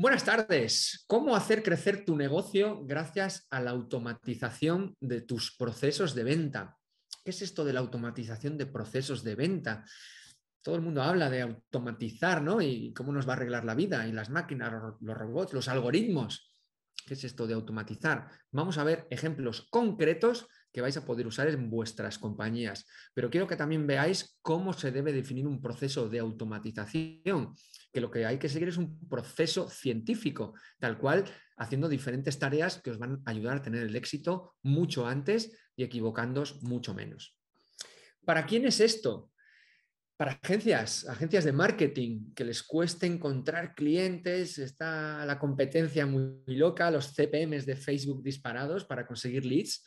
Buenas tardes. ¿Cómo hacer crecer tu negocio gracias a la automatización de tus procesos de venta? ¿Qué es esto de la automatización de procesos de venta? Todo el mundo habla de automatizar, ¿no? Y cómo nos va a arreglar la vida, y las máquinas, los robots, los algoritmos. ¿Qué es esto de automatizar? Vamos a ver ejemplos concretos que vais a poder usar en vuestras compañías. Pero quiero que también veáis cómo se debe definir un proceso de automatización, que lo que hay que seguir es un proceso científico, tal cual haciendo diferentes tareas que os van a ayudar a tener el éxito mucho antes y equivocándos mucho menos. ¿Para quién es esto? para agencias, agencias de marketing, que les cueste encontrar clientes, está la competencia muy loca, los CPMs de Facebook disparados para conseguir leads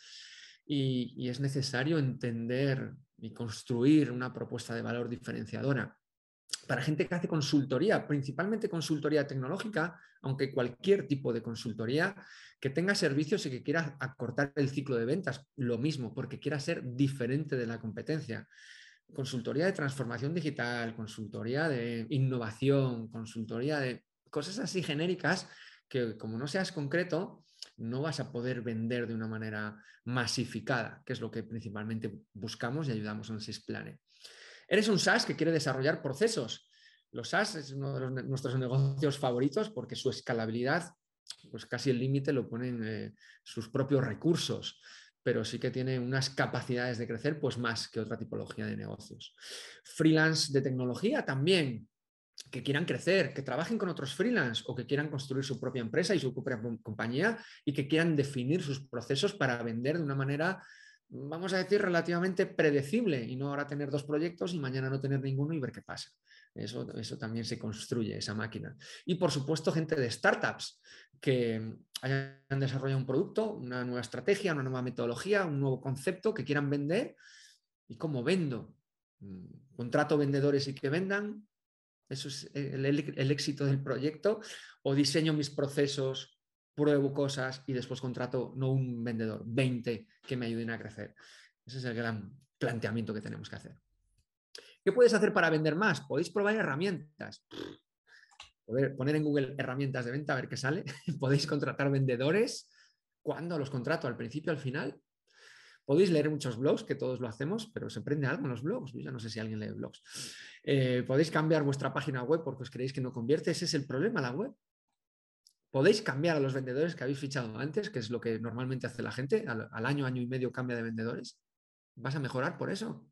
y, es necesario entender y construir una propuesta de valor diferenciadora. Para gente que hace consultoría, principalmente consultoría tecnológica, aunque cualquier tipo de consultoría, que tenga servicios y que quiera acortar el ciclo de ventas, lo mismo, porque quiera ser diferente de la competencia. Consultoría de transformación digital, consultoría de innovación, consultoría de cosas así genéricas que como no seas concreto, no vas a poder vender de una manera masificada, que es lo que principalmente buscamos y ayudamos en Sysplane. Eres un SaaS que quiere desarrollar procesos. Los SaaS es uno de nuestros negocios favoritos porque su escalabilidad, pues casi el límite lo ponen eh, sus propios recursos pero sí que tiene unas capacidades de crecer pues más que otra tipología de negocios. Freelance de tecnología también, que quieran crecer, que trabajen con otros freelance o que quieran construir su propia empresa y su propia compañía y que quieran definir sus procesos para vender de una manera, vamos a decir, relativamente predecible y no ahora tener dos proyectos y mañana no tener ninguno y ver qué pasa. Eso, eso también se construye, esa máquina. Y por supuesto, gente de startups que hayan desarrollado un producto, una nueva estrategia, una nueva metodología, un nuevo concepto que quieran vender. ¿Y cómo vendo? Mm, contrato vendedores y que vendan, eso es eh, el, éxito del proyecto, o diseño mis procesos, pruebo cosas y después contrato no un vendedor, 20 que me ayuden a crecer. Ese es el gran planteamiento que tenemos que hacer. ¿Qué puedes hacer para vender más? Podéis probar herramientas. poner en Google herramientas de venta a ver qué sale. Podéis contratar vendedores. ¿Cuándo los contrato? ¿Al principio, al final? Podéis leer muchos blogs, que todos lo hacemos, pero se prende algo en los blogs. Yo ya no sé si alguien lee blogs. Eh, podéis cambiar vuestra página web porque os creéis que no convierte. Ese es el problema, la web. Podéis cambiar a los vendedores que habéis fichado antes, que es lo que normalmente hace la gente. Al, al año, año y medio cambia de vendedores. Vas a mejorar por eso.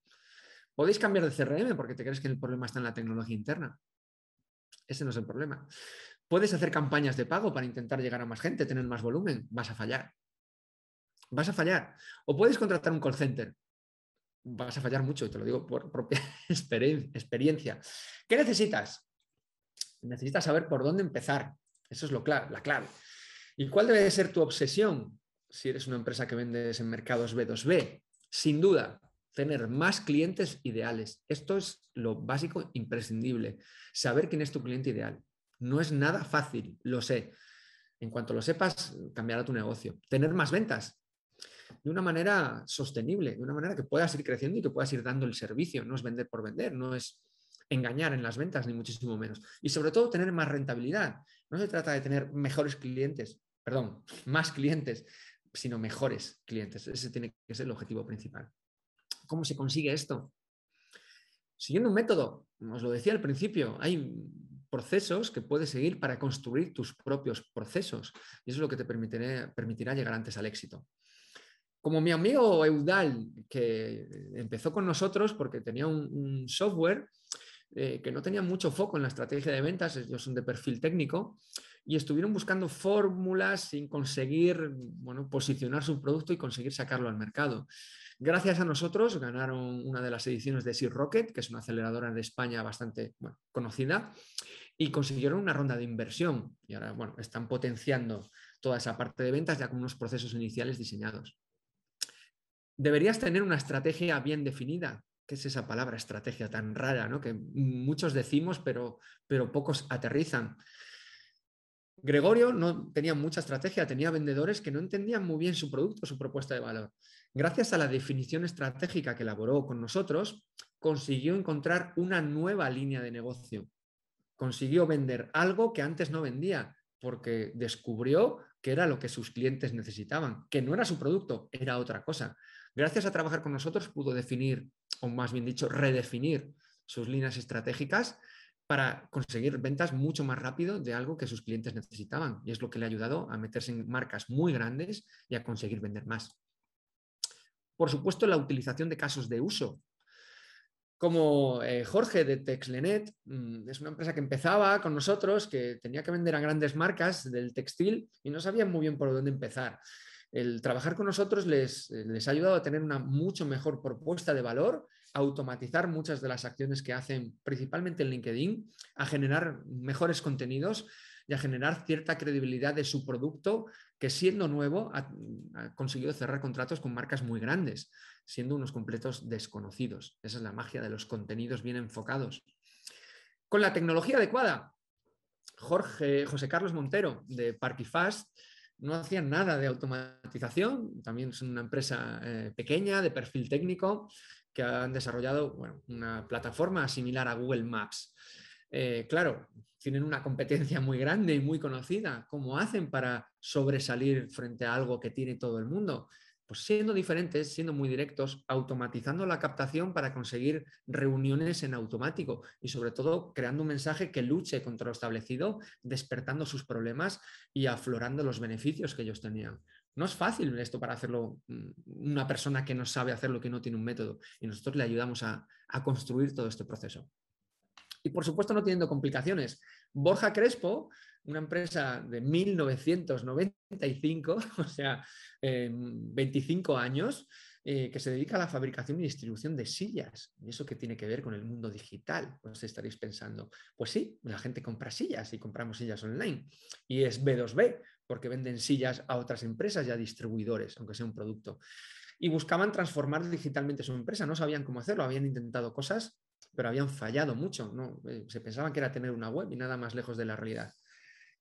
Podéis cambiar de CRM porque te crees que el problema está en la tecnología interna. Ese no es el problema. Puedes hacer campañas de pago para intentar llegar a más gente, tener más volumen. Vas a fallar vas a fallar. O puedes contratar un call center. Vas a fallar mucho, te lo digo por propia experiencia. ¿Qué necesitas? Necesitas saber por dónde empezar. Eso es lo la clave. ¿Y cuál debe ser tu obsesión si eres una empresa que vendes en mercados B2B? Sin duda, tener más clientes ideales. Esto es lo básico imprescindible. Saber quién es tu cliente ideal. No es nada fácil, lo sé. En cuanto lo sepas, cambiará tu negocio. Tener más ventas de una manera sostenible, de una manera que puedas ir creciendo y que puedas ir dando el servicio. No es vender por vender, no es engañar en las ventas, ni muchísimo menos. Y sobre todo, tener más rentabilidad. No se trata de tener mejores clientes, perdón, más clientes, sino mejores clientes. Ese tiene que ser el objetivo principal. ¿Cómo se consigue esto? Siguiendo un método, os lo decía al principio, hay procesos que puedes seguir para construir tus propios procesos. Y eso es lo que te permitirá llegar antes al éxito como mi amigo Eudal, que eh, empezó con nosotros porque tenía un, software eh, que no tenía mucho foco en la estrategia de ventas, ellos son de perfil técnico, y estuvieron buscando fórmulas sin conseguir bueno, posicionar su producto y conseguir sacarlo al mercado. Gracias a nosotros ganaron una de las ediciones de Sea Rocket, que es una aceleradora de España bastante conocida, y consiguieron una ronda de inversión. Y ahora bueno, están potenciando toda esa parte de ventas ya con unos procesos iniciales diseñados deberías tener una estrategia bien definida. ¿Qué es esa palabra estrategia tan rara, ¿no? que muchos decimos, pero, pero pocos aterrizan? Gregorio no tenía mucha estrategia, tenía vendedores que no entendían muy bien su producto, su propuesta de valor. Gracias a la definición estratégica que elaboró con nosotros, consiguió encontrar una nueva línea de negocio. Consiguió vender algo que antes no vendía, porque descubrió que era lo que sus clientes necesitaban, que no era su producto, era otra cosa. Gracias a trabajar con nosotros pudo definir, o más bien dicho, redefinir sus líneas estratégicas para conseguir ventas mucho más rápido de algo que sus clientes necesitaban. Y es lo que le ha ayudado a meterse en marcas muy grandes y a conseguir vender más. Por supuesto, la utilización de casos de uso como eh, Jorge de Texlenet, mm, es una empresa que empezaba con nosotros, que tenía que vender a grandes marcas del textil y no sabían muy bien por dónde empezar. El trabajar con nosotros les, eh, les ha ayudado a tener una mucho mejor propuesta de valor, a automatizar muchas de las acciones que hacen principalmente en LinkedIn, a generar mejores contenidos y a generar cierta credibilidad de su producto que siendo nuevo ha, conseguido cerrar contratos con marcas muy grandes, siendo unos completos desconocidos. Esa es la magia de los contenidos bien enfocados. Con la tecnología adecuada, Jorge, José Carlos Montero de Partifast no hacían nada de automatización, también es una empresa eh, pequeña de perfil técnico que han desarrollado una plataforma similar a Google Maps. Eh, claro, tienen una competencia muy grande y muy conocida. ¿Cómo hacen para sobresalir frente a algo que tiene todo el mundo? Pues siendo diferentes, siendo muy directos, automatizando la captación para conseguir reuniones en automático y sobre todo creando un mensaje que luche contra lo establecido, despertando sus problemas y aflorando los beneficios que ellos tenían. No es fácil esto para hacerlo mm, una persona que no sabe hacerlo, que no tiene un método y nosotros le ayudamos a construir todo este proceso y por supuesto no teniendo complicaciones. Borja Crespo, una empresa de 1995, o sea, 25 em, años, eh, que se dedica a la fabricación y distribución de sillas. ¿Y eso qué tiene que ver con el mundo digital? Pues estaréis pensando, pues sí, la gente compra sillas y compramos sillas online. Y es B2B, porque venden sillas a otras empresas y a distribuidores, aunque sea un producto. Y buscaban transformar digitalmente su empresa, no sabían cómo hacerlo, habían intentado cosas pero habían fallado mucho. ¿no? Eh, se pensaban que era tener una web y nada más lejos de la realidad.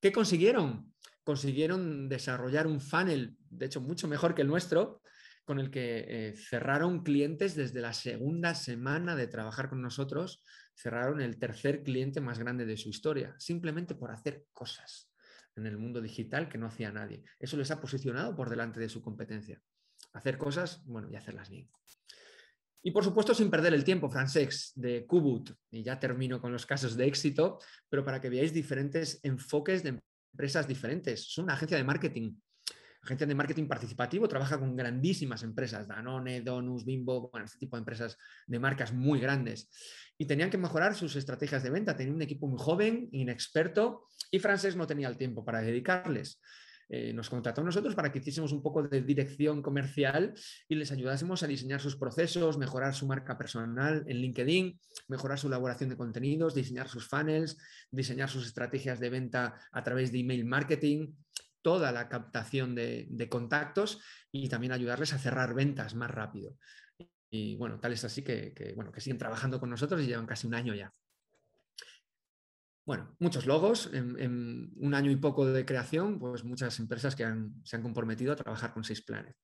¿Qué consiguieron? Consiguieron desarrollar un funnel, de hecho, mucho mejor que el nuestro, con el que eh, cerraron clientes desde la segunda semana de trabajar con nosotros, cerraron el tercer cliente más grande de su historia, simplemente por hacer cosas en el mundo digital que no hacía nadie. Eso les ha posicionado por delante de su competencia. Hacer cosas, bueno, y hacerlas bien. Y por supuesto, sin perder el tiempo, Francex de Kubut. Y ya termino con los casos de éxito, pero para que veáis diferentes enfoques de empresas diferentes. Es una agencia de marketing. Agencia de marketing participativo trabaja con grandísimas empresas, Danone, Donus, Bimbo, este tipo de empresas de marcas muy grandes. Y tenían que mejorar sus estrategias de venta. Tenían un equipo muy joven, inexperto, y Frances no tenía el tiempo para dedicarles. Eh, nos contrató a nosotros para que hiciésemos un poco de dirección comercial y les ayudásemos a diseñar sus procesos, mejorar su marca personal en LinkedIn, mejorar su elaboración de contenidos, diseñar sus funnels, diseñar sus estrategias de venta a través de email marketing toda la captación de, contactos y también ayudarles a cerrar ventas más rápido. Y bueno, tal es así que, bueno, que siguen trabajando con nosotros y llevan casi un año ya bueno, muchos logos. En, un año y poco de creación, pues muchas empresas que se han comprometido a trabajar con seis planes.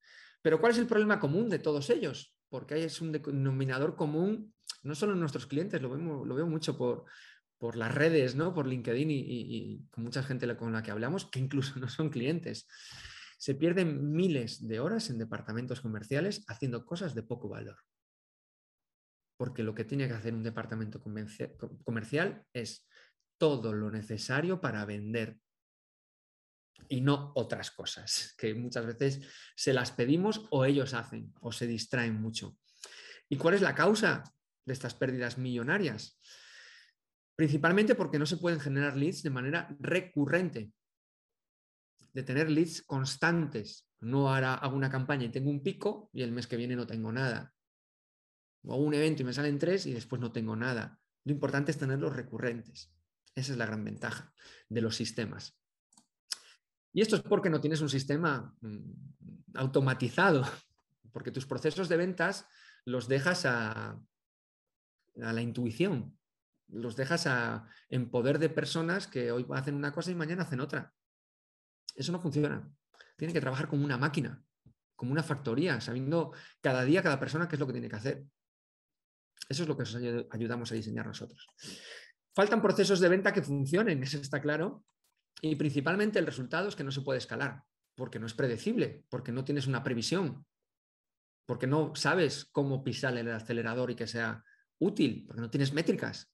Pero ¿cuál es el problema común de todos ellos? Porque es un denominador común, no solo en nuestros clientes, lo, vemos, veo mucho por, las redes, por LinkedIn y, con mucha gente con la que hablamos, que incluso no son clientes. Se pierden miles de horas en departamentos comerciales haciendo cosas de poco valor. Porque lo que tiene que hacer un departamento comercial es todo lo necesario para vender y no otras cosas que muchas veces se las pedimos o ellos hacen o se distraen mucho. ¿Y cuál es la causa de estas pérdidas millonarias? Principalmente porque no se pueden generar leads de manera recurrente, de tener leads constantes. No hago una campaña y tengo un pico y el mes que viene no tengo nada. O hago un evento y me salen tres y después no tengo nada. Lo importante es tenerlos recurrentes. Esa es la gran ventaja de los sistemas. Y esto es porque no tienes un sistema mm, automatizado, porque tus procesos de ventas los dejas a, la intuición, los dejas a, en poder de personas que hoy hacen una cosa y mañana hacen otra. Eso no funciona. tiene que trabajar como una máquina, como una factoría, sabiendo cada día, cada persona qué es lo que tiene que hacer. Eso es lo que os ayudamos a diseñar nosotros. Faltan procesos de venta que funcionen, eso está claro. Y principalmente el resultado es que no se puede escalar, porque no es predecible, porque no tienes una previsión, porque no sabes cómo pisar el acelerador y que sea útil, porque no tienes métricas,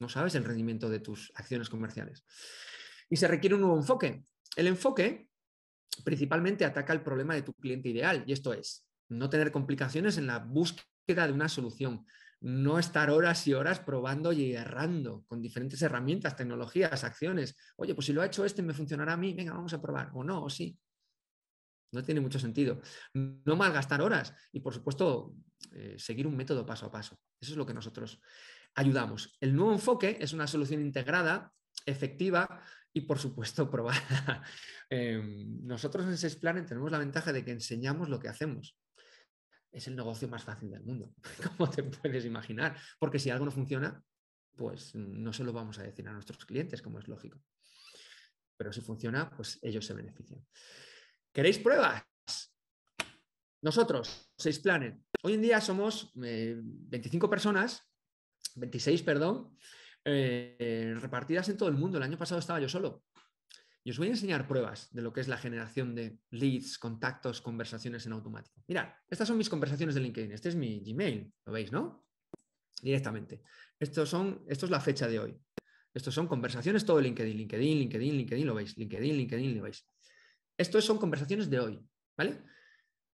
no sabes el rendimiento de tus acciones comerciales. Y se requiere un nuevo enfoque. El enfoque principalmente ataca el problema de tu cliente ideal, y esto es no tener complicaciones en la búsqueda de una solución, no estar horas y horas probando y errando con diferentes herramientas, tecnologías, acciones. Oye, pues si lo ha hecho este, me funcionará a mí, venga, vamos a probar, o no, o sí. No tiene mucho sentido. No malgastar horas y, por supuesto, eh, seguir un método paso a paso. Eso es lo que nosotros ayudamos. El nuevo enfoque es una solución integrada, efectiva y, por supuesto, probada. Em, nosotros en S-Plan tenemos la ventaja de que enseñamos lo que hacemos es el negocio más fácil del mundo, como te puedes imaginar, porque si algo no funciona, pues no se lo vamos a decir a nuestros clientes, como es lógico. Pero si funciona, pues ellos se benefician. ¿Queréis pruebas? Nosotros, seis planet Hoy en día somos 25 eh, personas, 26, perdón, eh, repartidas en todo el mundo. El año pasado estaba yo solo. Y os voy a enseñar pruebas de lo que es la generación de leads, contactos, conversaciones en automático. Mirad, estas son mis conversaciones de LinkedIn. Este es mi Gmail, ¿lo veis, no? Directamente. Estos son, esto es la fecha de hoy. Estos son conversaciones todo LinkedIn, LinkedIn, LinkedIn, LinkedIn, lo veis, LinkedIn, LinkedIn, lo veis. Estos son conversaciones de hoy, ¿vale?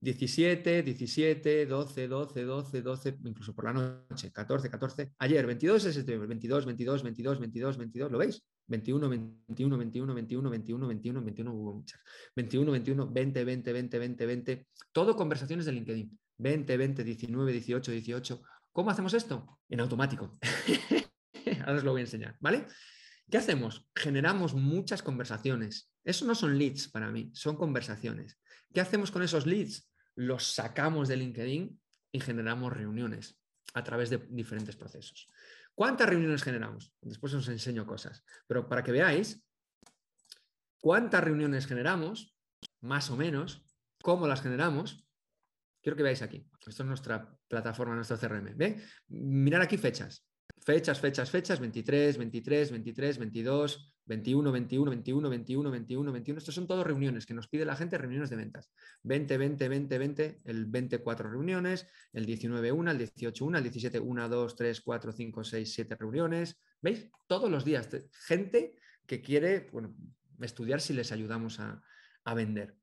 17, 17, 12, 12, 12, 12, incluso por la noche, 14, 14. Ayer, 22 de septiembre, 22, 22, 22, 22, 22, ¿lo veis? 21, 21, 21, 21, 21, 21, 21, hubo muchas. 21, 21, 20, 20, 20, 20, 20. Todo conversaciones de LinkedIn. 20, 20, 19, 18, 18. ¿Cómo hacemos esto? En automático. Ahora os lo voy a enseñar, ¿vale? ¿Qué hacemos? Generamos muchas conversaciones. Eso no son leads para mí, son conversaciones. ¿Qué hacemos con esos leads? Los sacamos de LinkedIn y generamos reuniones a través de diferentes procesos. ¿Cuántas reuniones generamos? Después os enseño cosas, pero para que veáis cuántas reuniones generamos, más o menos, cómo las generamos, quiero que veáis aquí. Esto es nuestra plataforma, nuestro CRM. Mirad Mirar aquí fechas. Fechas, fechas, fechas, 23, 23, 23, 22, 21, 21, 21, 21, 21, 21. Estos son todos reuniones que nos pide la gente, reuniones de ventas. 20, 20, 20, 20, el 24 reuniones, el 19 1, el 18 1, el 17 1, 2, 3, 4, 5, 6, 7 reuniones. ¿Veis? Todos los días. Gente que quiere estudiar si les ayudamos a, a vender.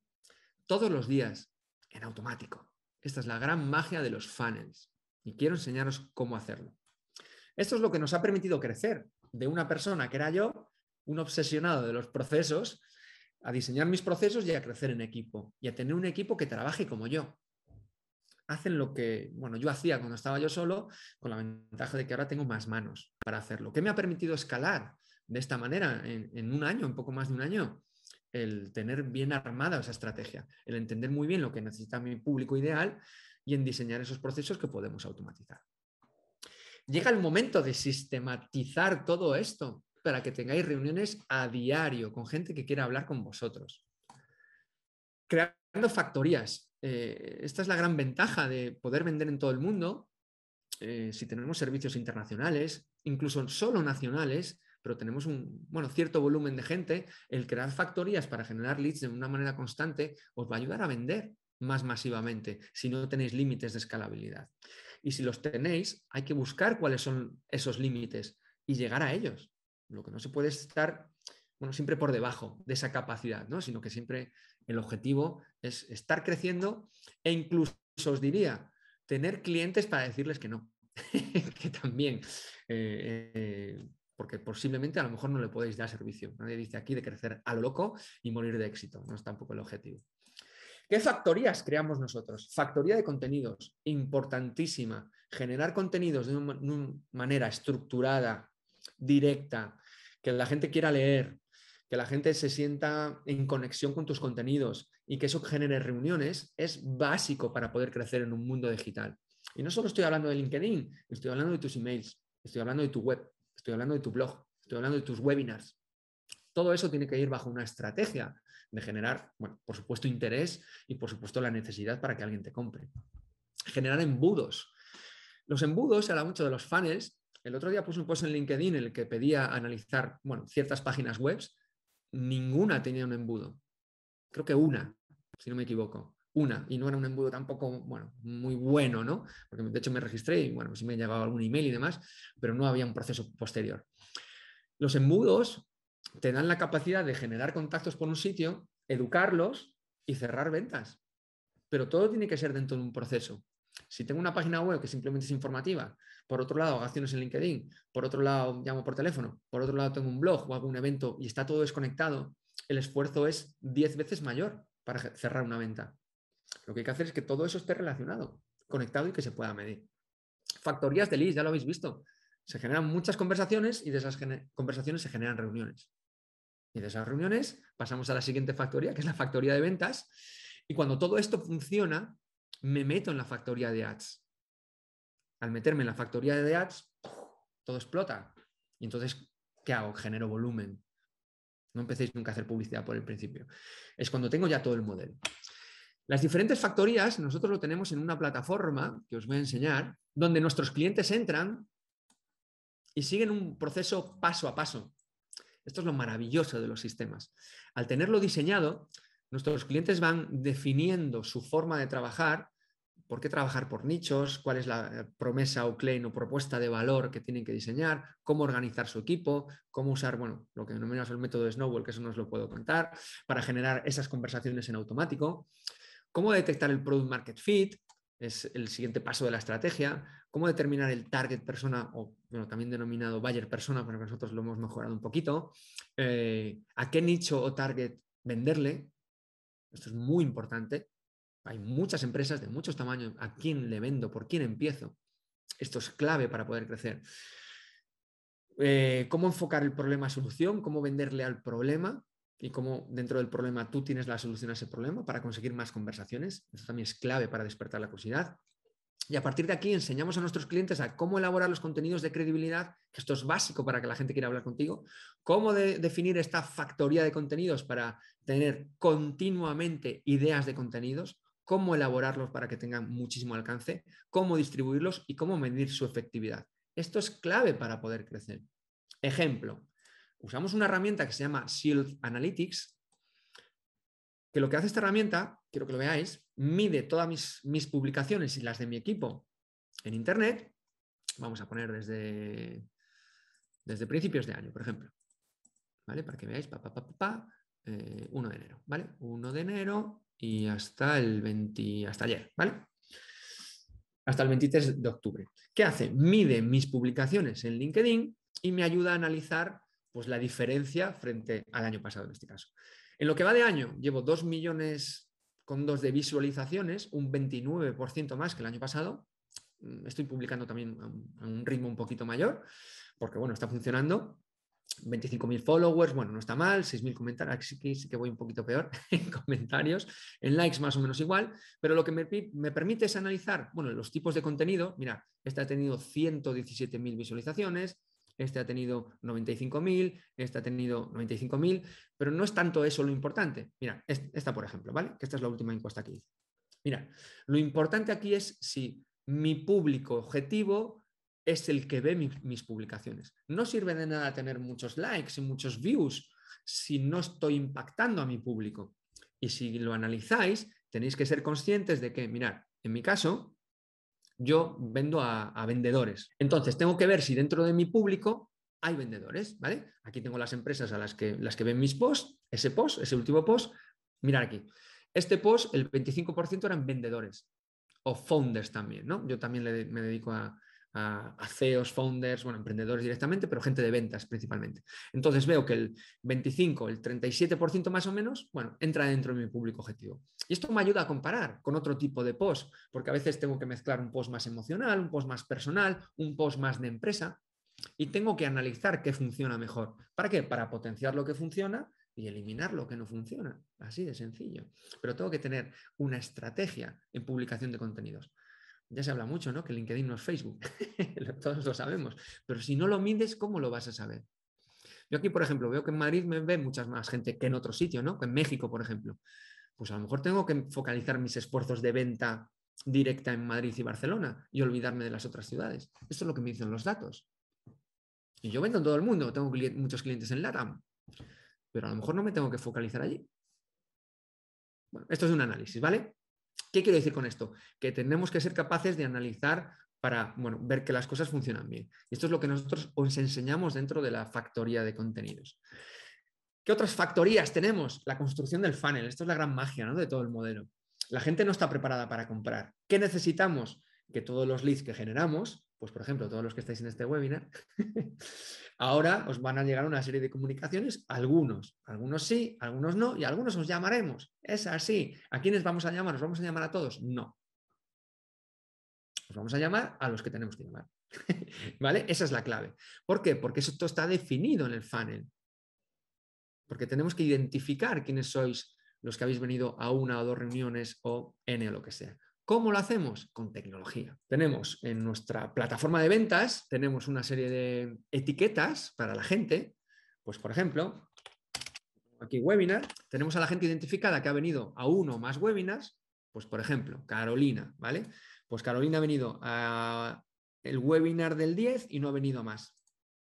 Todos los días, en automático. Esta es la gran magia de los funnels. Y quiero enseñaros cómo hacerlo. Esto es lo que nos ha permitido crecer de una persona que era yo, un obsesionado de los procesos, a diseñar mis procesos y a crecer en equipo y a tener un equipo que trabaje como yo. Hacen lo que, bueno, yo hacía cuando estaba yo solo, con la ventaja de que ahora tengo más manos para hacerlo. ¿Qué me ha permitido escalar de esta manera en, en un año, en poco más de un año? El tener bien armada esa estrategia, el entender muy bien lo que necesita mi público ideal y en diseñar esos procesos que podemos automatizar. Llega el momento de sistematizar todo esto para que tengáis reuniones a diario con gente que quiera hablar con vosotros. Creando factorías. Eh, esta es la gran ventaja de poder vender en todo el mundo. Eh, si tenemos servicios internacionales, incluso solo nacionales, pero tenemos un bueno, cierto volumen de gente, el crear factorías para generar leads de una manera constante os va a ayudar a vender más masivamente si no tenéis límites de escalabilidad. Y si los tenéis, hay que buscar cuáles son esos límites y llegar a ellos. Lo que no se puede estar, bueno, siempre por debajo de esa capacidad, ¿no? Sino que siempre el objetivo es estar creciendo e incluso os diría, tener clientes para decirles que no. que también, eh, eh, porque posiblemente a lo mejor no le podéis dar servicio. Nadie dice aquí de crecer a lo loco y morir de éxito. No es tampoco el objetivo. ¿Qué factorías creamos nosotros? Factoría de contenidos, importantísima. Generar contenidos de una, manera estructurada, directa, que la gente quiera leer, que la gente se sienta en conexión con tus contenidos y que eso genere reuniones es básico para poder crecer en un mundo digital. Y no solo estoy hablando de LinkedIn, estoy hablando de tus emails, estoy hablando de tu web, estoy hablando de tu blog, estoy hablando de tus webinars. Todo eso tiene que ir bajo una estrategia de generar, bueno, por supuesto, interés y por supuesto la necesidad para que alguien te compre. Generar embudos. Los embudos, se habla mucho de los funnels. El otro día puse un post en LinkedIn en el que pedía analizar bueno, ciertas páginas web. Ninguna tenía un embudo. Creo que una, si no me equivoco una, y no era un embudo tampoco, bueno, muy bueno, ¿no? Porque de hecho me registré y bueno, sí me llegaba algún email y demás, pero no había un proceso posterior. Los embudos te dan la capacidad de generar contactos por un sitio, educarlos y cerrar ventas. Pero todo tiene que ser dentro de un proceso. Si tengo una página web que simplemente es informativa, por otro lado hago acciones en LinkedIn, por otro lado llamo por teléfono, por otro lado tengo un blog o hago un evento y está todo desconectado, el esfuerzo es 10 veces mayor para cerrar una venta. Lo que hay que hacer es que todo eso esté relacionado, conectado y que se pueda medir. Factorías de leads, ya lo habéis visto. Se generan muchas conversaciones y de esas conversaciones se generan reuniones. Y de esas reuniones pasamos a la siguiente factoría, que es la factoría de ventas. Y cuando todo esto funciona, me meto en la factoría de ads. Al meterme en la factoría de ads, todo explota. Y entonces, ¿qué hago? Genero volumen. No empecéis nunca a hacer publicidad por el principio. Es cuando tengo ya todo el modelo. Las diferentes factorías, nosotros lo tenemos en una plataforma que os voy a enseñar, donde nuestros clientes entran y siguen un proceso paso a paso. Esto es lo maravilloso de los sistemas. Al tenerlo diseñado, nuestros clientes van definiendo su forma de trabajar, por qué trabajar por nichos, cuál es la eh, promesa o claim o propuesta de valor que tienen que diseñar, cómo organizar su equipo, cómo usar, bueno, lo que denominamos el método de Snowball, que eso no os lo puedo contar, para generar esas conversaciones en automático, cómo detectar el product market fit, es el siguiente paso de la estrategia, cómo determinar el target persona, o bueno, también denominado buyer persona, porque nosotros lo hemos mejorado un poquito, eh, a qué nicho o target venderle. Esto es muy importante. Hay muchas empresas de muchos tamaños. ¿A quién le vendo? ¿Por quién empiezo? Esto es clave para poder crecer. Eh, cómo enfocar el problema a solución, cómo venderle al problema y cómo dentro del problema tú tienes la solución a ese problema para conseguir más conversaciones. esto también es clave para despertar la curiosidad. Y a partir de aquí enseñamos a nuestros clientes a cómo elaborar los contenidos de credibilidad, que esto es básico para que la gente quiera hablar contigo, cómo definir esta factoría de contenidos para tener continuamente ideas de contenidos, cómo elaborarlos para que tengan muchísimo alcance, cómo distribuirlos y cómo medir su efectividad. Esto es clave para poder crecer. Ejemplo, usamos una herramienta que se llama Shield Analytics, que lo que hace esta herramienta, quiero que lo veáis, mide todas mis, publicaciones y las de mi equipo en Internet. Vamos a poner desde, desde principios de año, por ejemplo. Para que veáis, 1 eh, de enero, ¿vale? 1 de enero y hasta el 20, hasta ayer, Hasta el 23 de octubre. ¿Qué hace? Mide mis publicaciones en LinkedIn y me ayuda a analizar pues, la diferencia frente al año pasado en este caso. En lo que va de año, llevo 2 millones con dos de visualizaciones, un 29% más que el año pasado. Mm, estoy publicando también a un, ritmo un poquito mayor, porque bueno, está funcionando. 25.000 followers, bueno, no está mal, 6.000 comentarios, aquí sí que voy un poquito peor en comentarios, en likes más o menos igual, pero lo que me, permite es analizar, bueno, los tipos de contenido, mira, este ha tenido 117.000 visualizaciones, este ha tenido 95.000, este ha tenido 95.000, pero no es tanto eso lo importante. Mira, esta por ejemplo, ¿vale? Que esta es la última encuesta que hice. Mira, lo importante aquí es si mi público objetivo es el que ve mis publicaciones. No sirve de nada tener muchos likes y muchos views si no estoy impactando a mi público. Y si lo analizáis, tenéis que ser conscientes de que, mirad, en mi caso, yo vendo a, vendedores. Entonces, tengo que ver si dentro de mi público hay vendedores, ¿vale? Aquí tengo las empresas a las que, las que ven mis posts, ese post, ese último post. Mirar aquí. Este post, el 25% eran vendedores o founders también, ¿no? Yo también me dedico a, a, CEOs, founders, bueno, emprendedores directamente, pero gente de ventas principalmente. Entonces veo que el 25, el 37% más o menos, bueno, entra dentro de mi público objetivo. Y esto me ayuda a comparar con otro tipo de post, porque a veces tengo que mezclar un post más emocional, un post más personal, un post más de empresa, y tengo que analizar qué funciona mejor. ¿Para qué? Para potenciar lo que funciona y eliminar lo que no funciona. Así de sencillo. Pero tengo que tener una estrategia en publicación de contenidos ya se habla mucho, ¿no? Que LinkedIn no es Facebook, todos lo sabemos, pero si no lo mides, ¿cómo lo vas a saber? Yo aquí, por ejemplo, veo que en Madrid me ve muchas más gente que en otro sitio, ¿no? Que en México, por ejemplo. Pues a lo mejor tengo que focalizar mis esfuerzos de venta directa en Madrid y Barcelona y olvidarme de las otras ciudades. Esto es lo que me dicen los datos. Y yo vendo en todo el mundo, tengo muchos clientes en LATAM, pero a lo mejor no me tengo que focalizar allí. Bueno, esto es un análisis, ¿vale? ¿Qué quiero decir con esto? Que tenemos que ser capaces de analizar para ver que las cosas funcionan bien. Y esto es lo que nosotros os enseñamos dentro de la factoría de contenidos. ¿Qué otras factorías tenemos? La construcción del funnel. Esto es la gran magia de todo el modelo. La gente no está preparada para comprar. ¿Qué necesitamos? Que todos los leads que generamos pues por ejemplo, todos los que estáis en este webinar, ahora os van a llegar una serie de comunicaciones, algunos, algunos sí, algunos no, y algunos os llamaremos. Es así. ¿A quiénes vamos a llamar? ¿Os vamos a llamar a todos? No. Os vamos a llamar a los que tenemos que llamar. ¿Vale? Esa es la clave. ¿Por qué? Porque eso está definido en el funnel. Porque tenemos que identificar quiénes sois los que habéis venido a una o dos reuniones o N o lo que sea. ¿Cómo lo hacemos? Con tecnología. Tenemos en nuestra plataforma de ventas, tenemos una serie de etiquetas para la gente. Pues, por ejemplo, aquí webinar, tenemos a la gente identificada que ha venido a uno o más webinars. Pues, por ejemplo, Carolina, ¿vale? Pues Carolina ha venido al el webinar del 10 y no ha venido más.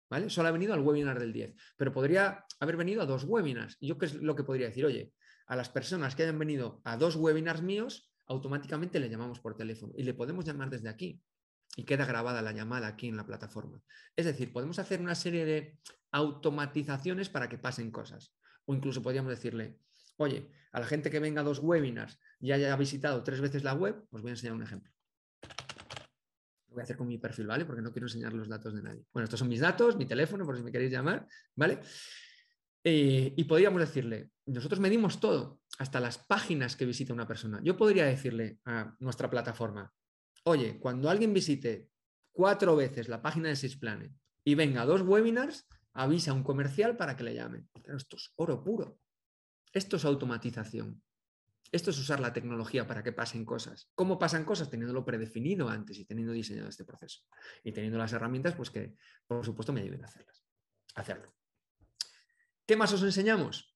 ¿Vale? Solo ha venido al webinar del 10, pero podría haber venido a dos webinars. ¿Yo qué es lo que podría decir? Oye, a las personas que hayan venido a dos webinars míos, automáticamente le llamamos por teléfono y le podemos llamar desde aquí y queda grabada la llamada aquí en la plataforma. Es decir, podemos hacer una serie de automatizaciones para que pasen cosas. O incluso podríamos decirle, oye, a la gente que venga a dos webinars y haya visitado tres veces la web, os voy a enseñar un ejemplo. Lo voy a hacer con mi perfil, ¿vale? Porque no quiero enseñar los datos de nadie. Bueno, estos son mis datos, mi teléfono, por si me queréis llamar, ¿vale? Eh, y podríamos decirle, nosotros medimos todo, hasta las páginas que visita una persona. Yo podría decirle a nuestra plataforma, oye, cuando alguien visite cuatro veces la página de Planet y venga a dos webinars, avisa a un comercial para que le llame. esto es oro puro. Esto es automatización. Esto es usar la tecnología para que pasen cosas. ¿Cómo pasan cosas? Teniéndolo predefinido antes y teniendo diseñado este proceso. Y teniendo las herramientas, pues que, por supuesto, me ayuden a hacerlas. A hacerlo. ¿Qué más os enseñamos?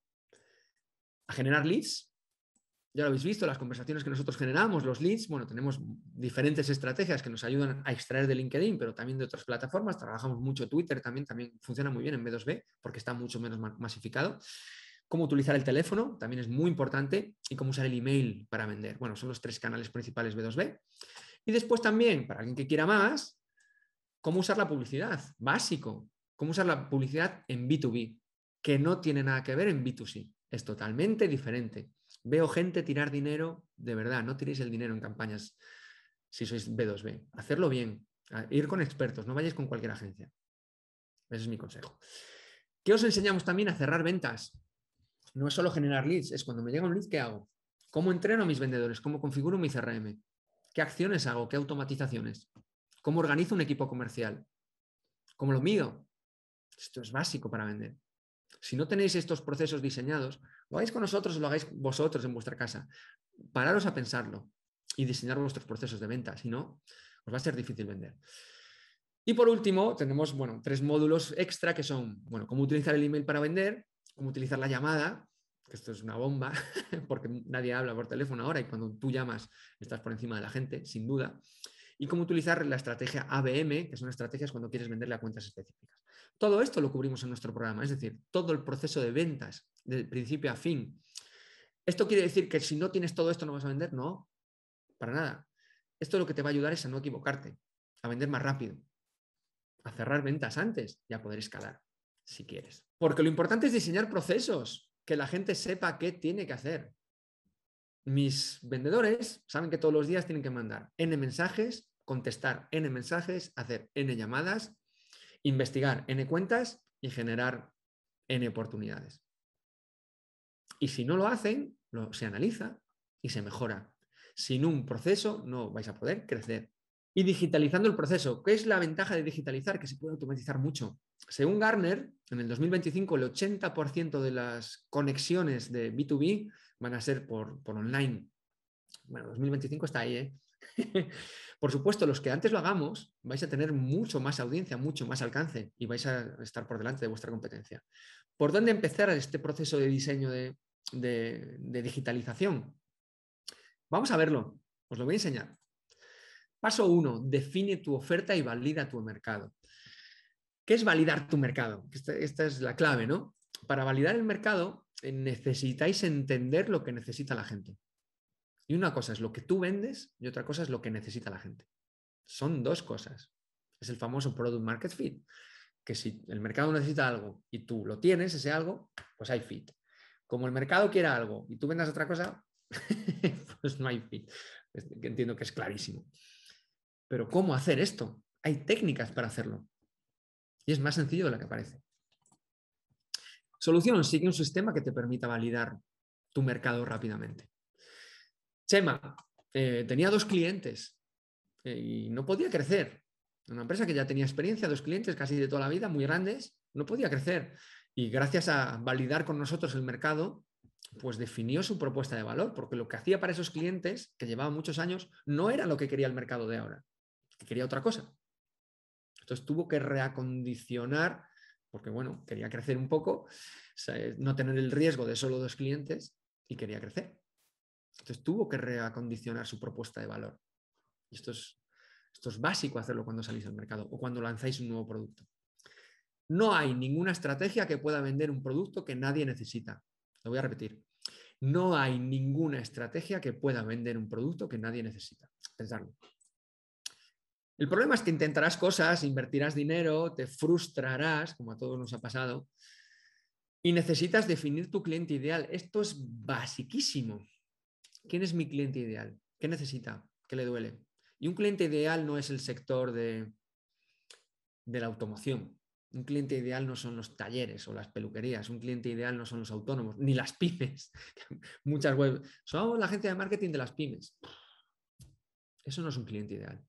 A generar leads. Ya lo habéis visto, las conversaciones que nosotros generamos, los leads, bueno, tenemos diferentes estrategias que nos ayudan a extraer de LinkedIn, pero también de otras plataformas. Trabajamos mucho Twitter también, también funciona muy bien en B2B porque está mucho menos masificado cómo utilizar el teléfono, también es muy importante, y cómo usar el email para vender. Bueno, son los tres canales principales B2B. Y después también, para alguien que quiera más, cómo usar la publicidad, básico, cómo usar la publicidad en B2B que no tiene nada que ver en B2C. Es totalmente diferente. Veo gente tirar dinero, de verdad, no tiréis el dinero en campañas si sois B2B. Hacerlo bien, ir con expertos, no vayáis con cualquier agencia. Ese es mi consejo. ¿Qué os enseñamos también a cerrar ventas? No es solo generar leads, es cuando me llega un lead, ¿qué hago? ¿Cómo entreno a mis vendedores? ¿Cómo configuro mi CRM? ¿Qué acciones hago? ¿Qué automatizaciones? ¿Cómo organizo un equipo comercial? ¿Cómo lo mido? Esto es básico para vender. Si no tenéis estos procesos diseñados, lo hagáis con nosotros o lo hagáis vosotros en vuestra casa. Pararos a pensarlo y diseñar vuestros procesos de venta, si no, os va a ser difícil vender. Y por último, tenemos bueno, tres módulos extra que son bueno, cómo utilizar el email para vender, cómo utilizar la llamada, que esto es una bomba, porque nadie habla por teléfono ahora y cuando tú llamas estás por encima de la gente, sin duda. Y cómo utilizar la estrategia ABM, que son estrategias cuando quieres venderle a cuentas específicas. Todo esto lo cubrimos en nuestro programa, es decir, todo el proceso de ventas, del principio a fin. ¿Esto quiere decir que si no tienes todo esto no vas a vender? No, para nada. Esto lo que te va a ayudar es a no equivocarte, a vender más rápido, a cerrar ventas antes y a poder escalar, si quieres. Porque lo importante es diseñar procesos, que la gente sepa qué tiene que hacer. Mis vendedores saben que todos los días tienen que mandar N mensajes, contestar N mensajes, hacer N llamadas, investigar n cuentas y generar n oportunidades. Y si no lo hacen, lo, se analiza y se mejora. Sin un proceso no vais a poder crecer. Y digitalizando el proceso, ¿qué es la ventaja de digitalizar? Que se puede automatizar mucho. Según Garner, en el 2025 el 80% de las conexiones de B2B van a ser por, por online. Bueno, 2025 está ahí, ¿eh? por supuesto, los que antes lo hagamos, vais a tener mucho más audiencia, mucho más alcance y vais a estar por delante de vuestra competencia. ¿Por dónde empezar este proceso de diseño de, digitalización? Vamos a verlo, os lo voy a enseñar. Paso 1, define tu oferta y valida tu mercado. ¿Qué es validar tu mercado? Este, esta es la clave, ¿no? Para validar el mercado eh, necesitáis entender lo que necesita la gente. Y una cosa es lo que tú vendes y otra cosa es lo que necesita la gente. Son dos cosas. Es el famoso product market fit, que si el mercado necesita algo y tú lo tienes, ese algo, pues hay fit. Como el mercado quiera algo y tú vendas otra cosa, pues no hay fit. Entiendo que es clarísimo. Pero ¿cómo hacer esto? Hay técnicas para hacerlo. Y es más sencillo de lo que parece. Solución, sigue un sistema que te permita validar tu mercado rápidamente. Chema eh, tenía dos clientes eh, y no podía crecer. Una empresa que ya tenía experiencia, dos clientes casi de toda la vida, muy grandes, no podía crecer. Y gracias a validar con nosotros el mercado, pues definió su propuesta de valor, porque lo que hacía para esos clientes, que llevaba muchos años, no era lo que quería el mercado de ahora, que quería otra cosa. Entonces tuvo que reacondicionar, porque bueno, quería crecer un poco, no tener el riesgo de solo dos clientes y quería crecer. Entonces tuvo que reacondicionar su propuesta de valor. Y esto es, básico hacerlo cuando salís al mercado o cuando lanzáis un nuevo producto. No hay ninguna estrategia que pueda vender un producto que nadie necesita. Lo voy a repetir. No hay ninguna estrategia que pueda vender un producto que nadie necesita. Pensarlo. El problema es que intentarás cosas, invertirás dinero, te frustrarás, como a todos nos ha pasado, y necesitas definir tu cliente ideal. Esto es basiquísimo. ¿Quién es mi cliente ideal? ¿Qué necesita? ¿Qué le duele? Y un cliente ideal no es el sector de, la automoción. Un cliente ideal no son los talleres o las peluquerías. Un cliente ideal no son los autónomos, ni las pymes. Muchas webs. Somos la agencia de marketing de las pymes. Eso no es un cliente ideal.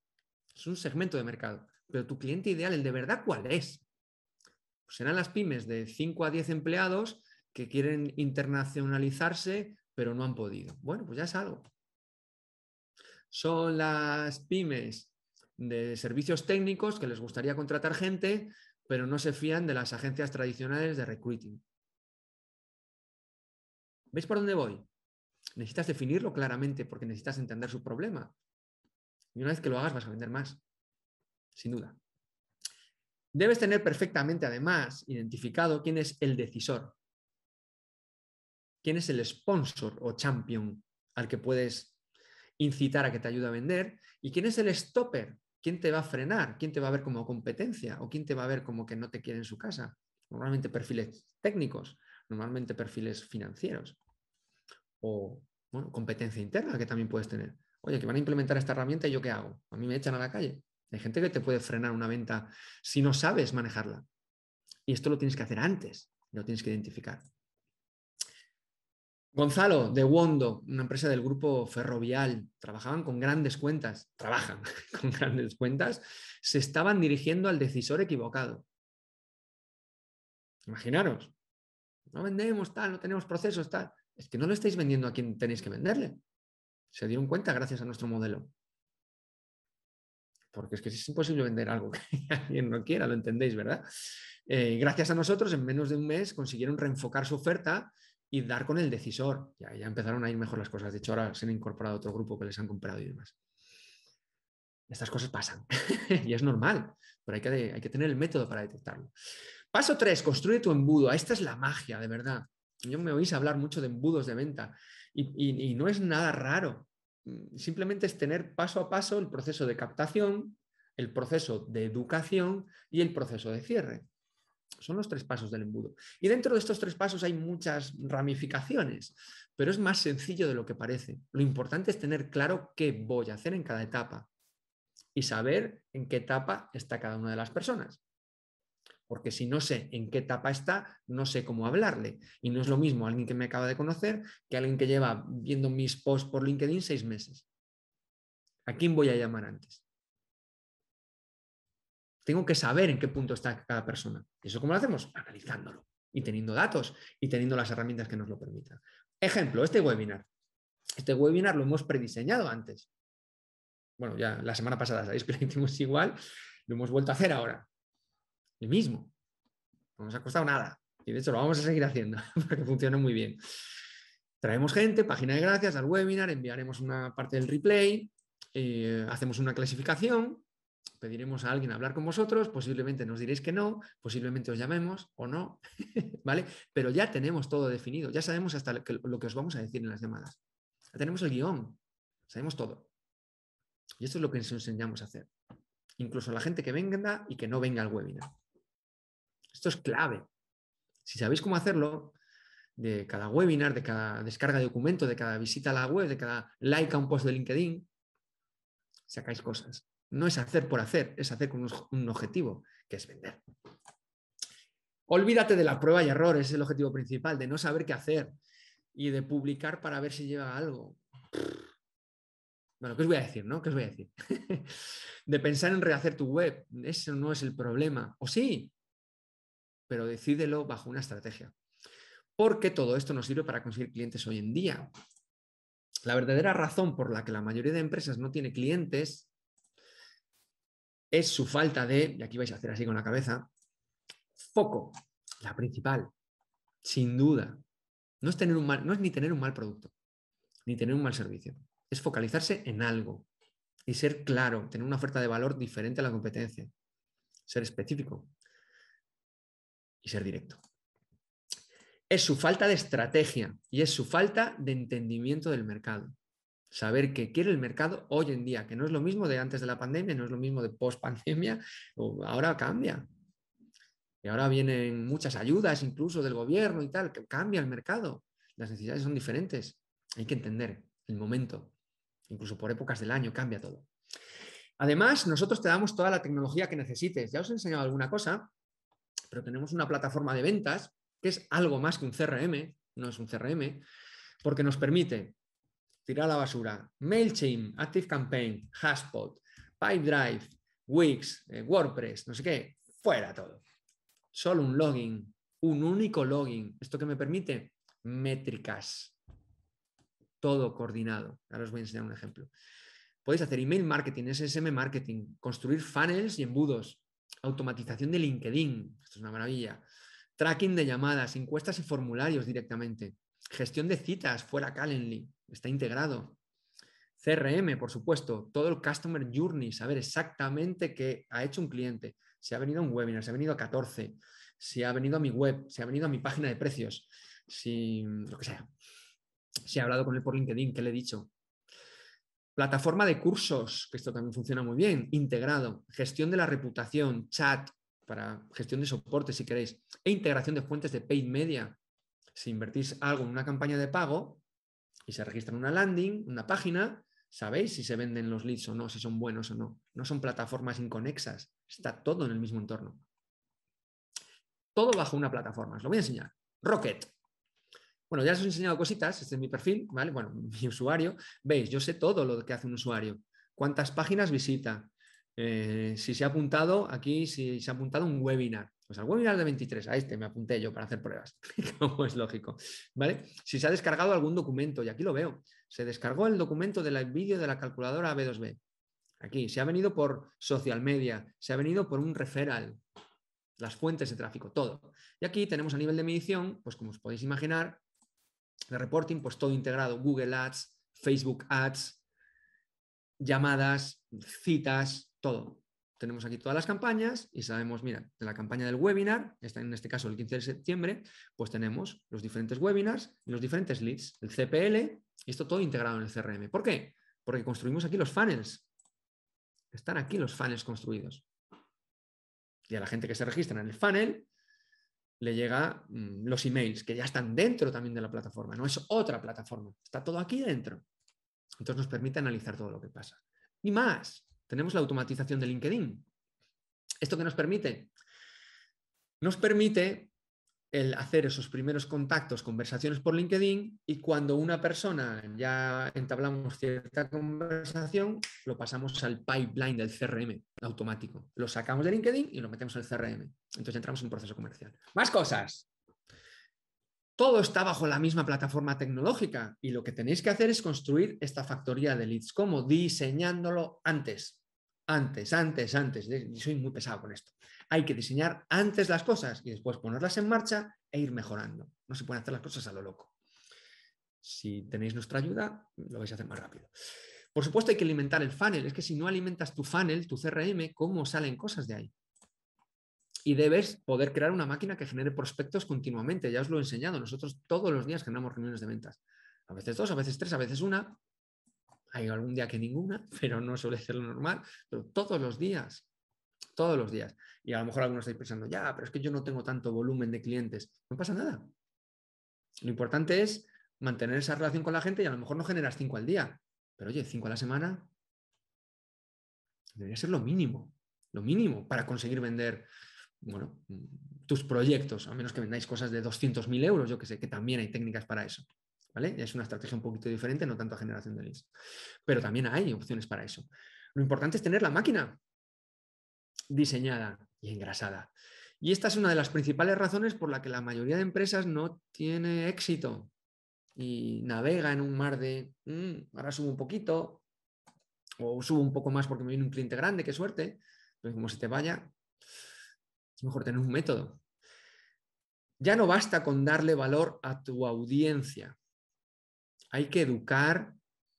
Es un segmento de mercado. Pero tu cliente ideal, el de verdad, ¿cuál es? Pues serán las pymes de 5 a 10 empleados que quieren internacionalizarse pero no han podido. Bueno, pues ya es algo. Son las pymes de servicios técnicos que les gustaría contratar gente, pero no se fían de las agencias tradicionales de recruiting. ¿Veis por dónde voy? Necesitas definirlo claramente porque necesitas entender su problema. Y una vez que lo hagas vas a vender más, sin duda. Debes tener perfectamente, además, identificado quién es el decisor quién es el sponsor o champion al que puedes incitar a que te ayude a vender y quién es el stopper, quién te va a frenar, quién te va a ver como competencia o quién te va a ver como que no te quiere en su casa. Normalmente perfiles técnicos, normalmente perfiles financieros o competencia interna que también puedes tener. Oye, que van a implementar esta herramienta y yo qué hago? A mí me echan a la calle. Hay gente que te puede frenar una venta si no sabes manejarla. Y esto lo tienes que hacer antes, lo tienes que identificar. Gonzalo, de Wondo, una empresa del grupo ferrovial, trabajaban con grandes cuentas, trabajan con grandes cuentas, se estaban dirigiendo al decisor equivocado. Imaginaros, no vendemos tal, no tenemos procesos tal. Es que no lo estáis vendiendo a quien tenéis que venderle. Se dieron cuenta gracias a nuestro modelo. Porque es que es imposible vender algo que alguien no quiera, lo entendéis, ¿verdad? Eh, gracias a nosotros, en menos de un mes consiguieron reenfocar su oferta y dar con el decisor. Ya, ya empezaron a ir mejor las cosas. De hecho, ahora se han incorporado a otro grupo que les han comprado y demás. Estas cosas pasan y es normal, pero hay que, hay que tener el método para detectarlo. Paso 3, construye tu embudo. Ah, esta es la magia, de verdad. Yo me oís hablar mucho de embudos de venta y no es nada raro. Simplemente es tener paso a paso el proceso de captación, el proceso de educación y el proceso de cierre. Son los tres pasos del embudo. Y dentro de estos tres pasos hay muchas ramificaciones, pero es más sencillo de lo que parece. Lo importante es tener claro qué voy a hacer en cada etapa y saber en qué etapa está cada una de las personas. Porque si no sé en qué etapa está, no sé cómo hablarle. Y no es lo mismo alguien que me acaba de conocer que alguien que lleva viendo mis posts por LinkedIn seis meses. ¿A quién voy a llamar antes? tengo que saber en qué punto está cada persona. ¿Y eso cómo lo hacemos? Analizándolo y teniendo datos y teniendo las herramientas que nos lo permitan. Ejemplo, este webinar. Este webinar lo hemos prediseñado antes. Bueno, ya la semana pasada sabéis que lo hicimos igual, lo hemos vuelto a hacer ahora. Lo mismo. No nos ha costado nada. Y de hecho lo vamos a seguir haciendo para que funcione muy bien. Traemos gente, página de gracias al webinar, enviaremos una parte del replay, eh, hacemos una clasificación pediremos a alguien hablar con vosotros, posiblemente nos diréis que no, posiblemente os llamemos o no, ¿vale? Pero ya tenemos todo definido, ya sabemos hasta lo que os vamos a decir en las llamadas. Ya tenemos el guión, sabemos todo. Y esto es lo que nos enseñamos a hacer. Incluso a la gente que venga y que no venga al webinar. Esto es clave. Si sabéis cómo hacerlo, de cada webinar, de cada descarga de documento, de cada visita a la web, de cada like a un post de LinkedIn, sacáis cosas. No es hacer por hacer, es hacer con un objetivo, que es vender. Olvídate de la prueba y error, es el objetivo principal, de no saber qué hacer y de publicar para ver si lleva algo. Bueno, ¿qué os voy a decir, no? ¿Qué os voy a decir? de pensar en rehacer tu web, eso no es el problema. O sí, pero decídelo bajo una estrategia. Porque todo esto nos sirve para conseguir clientes hoy en día. La verdadera razón por la que la mayoría de empresas no tiene clientes es su falta de, y aquí vais a hacer así con la cabeza, foco, la principal, sin duda. No es, tener un mal, no es ni tener un mal producto, ni tener un mal servicio. Es focalizarse en algo y ser claro, tener una oferta de valor diferente a la competencia, ser específico y ser directo. Es su falta de estrategia y es su falta de entendimiento del mercado saber qué quiere el mercado hoy en día, que no es lo mismo de antes de la pandemia, no es lo mismo de post pandemia, ahora cambia. Y ahora vienen muchas ayudas incluso del gobierno y tal, que cambia el mercado. Las necesidades son diferentes. Hay que entender el momento. Incluso por épocas del año cambia todo. Además, nosotros te damos toda la tecnología que necesites. Ya os he enseñado alguna cosa, pero tenemos una plataforma de ventas que es algo más que un CRM, no es un CRM, porque nos permite tirar a la basura. MailChimp, ActiveCampaign, Haspot, Pipedrive, Wix, eh, WordPress, no sé qué, fuera todo. Solo un login, un único login. ¿Esto que me permite? Métricas. Todo coordinado. Ahora os voy a enseñar un ejemplo. Podéis hacer email marketing, SSM marketing, construir funnels y embudos, automatización de LinkedIn, esto es una maravilla, tracking de llamadas, encuestas y formularios directamente, gestión de citas fuera Calendly, está integrado. CRM, por supuesto, todo el Customer Journey, saber exactamente qué ha hecho un cliente, si ha venido a un webinar, si ha venido a 14, si ha venido a mi web, si ha venido a mi página de precios, si lo que sea, si ha hablado con él por LinkedIn, qué le he dicho. Plataforma de cursos, que esto también funciona muy bien, integrado, gestión de la reputación, chat para gestión de soporte si queréis, e integración de fuentes de paid media. Si invertís algo en una campaña de pago, y se registra en una landing, una página, sabéis si se venden los leads o no, si son buenos o no. No son plataformas inconexas, está todo en el mismo entorno. Todo bajo una plataforma, os lo voy a enseñar. Rocket. Bueno, ya os he enseñado cositas, este es mi perfil, ¿vale? Bueno, mi usuario. Veis, yo sé todo lo que hace un usuario. Cuántas páginas visita, eh, si se ha apuntado aquí, si se ha apuntado un webinar, pues al webinar de 23, a este me apunté yo para hacer pruebas, como es lógico. ¿Vale? Si se ha descargado algún documento, y aquí lo veo, se descargó el documento del vídeo de la calculadora B2B. Aquí, se ha venido por social media, se ha venido por un referral, las fuentes de tráfico, todo. Y aquí tenemos a nivel de medición, pues como os podéis imaginar, de reporting, pues todo integrado, Google Ads, Facebook Ads, llamadas, citas, todo tenemos aquí todas las campañas y sabemos, mira, de la campaña del webinar, está en este caso el 15 de septiembre, pues tenemos los diferentes webinars los diferentes leads, el CPL, y esto todo integrado en el CRM. ¿Por qué? Porque construimos aquí los funnels. Están aquí los funnels construidos. Y a la gente que se registra en el funnel le llega mm, los emails que ya están dentro también de la plataforma, no es otra plataforma, está todo aquí dentro. Entonces nos permite analizar todo lo que pasa. Y más, tenemos la automatización de LinkedIn. ¿Esto qué nos permite? Nos permite el hacer esos primeros contactos, conversaciones por LinkedIn y cuando una persona ya entablamos cierta conversación, lo pasamos al pipeline del CRM automático. Lo sacamos de LinkedIn y lo metemos en el CRM. Entonces entramos en un proceso comercial. Más cosas. Todo está bajo la misma plataforma tecnológica y lo que tenéis que hacer es construir esta factoría de leads. como Diseñándolo antes antes, antes, antes. Soy muy pesado con esto. Hay que diseñar antes las cosas y después ponerlas en marcha e ir mejorando. No se pueden hacer las cosas a lo loco. Si tenéis nuestra ayuda, lo vais a hacer más rápido. Por supuesto, hay que alimentar el funnel. Es que si no alimentas tu funnel, tu CRM, ¿cómo salen cosas de ahí? Y debes poder crear una máquina que genere prospectos continuamente. Ya os lo he enseñado. Nosotros todos los días generamos reuniones de ventas. A veces dos, a veces tres, a veces una, hay algún día que ninguna, pero no suele ser lo normal, pero todos los días, todos los días. Y a lo mejor algunos estáis pensando, ya, pero es que yo no tengo tanto volumen de clientes. No pasa nada. Lo importante es mantener esa relación con la gente y a lo mejor no generas cinco al día, pero oye, cinco a la semana debería ser lo mínimo, lo mínimo para conseguir vender, bueno, tus proyectos, a menos que vendáis cosas de 200.000 euros, yo que sé, que también hay técnicas para eso. Es una estrategia un poquito diferente, no tanto a generación de leads. Pero también hay opciones para eso. Lo importante es tener la máquina diseñada y engrasada. Y esta es una de las principales razones por la que la mayoría de empresas no tiene éxito y navega en un mar de, mm, ahora subo un poquito o subo un poco más porque me viene un cliente grande, qué suerte, pero como se te vaya, es mejor tener un método. Ya no basta con darle valor a tu audiencia, hay que educar,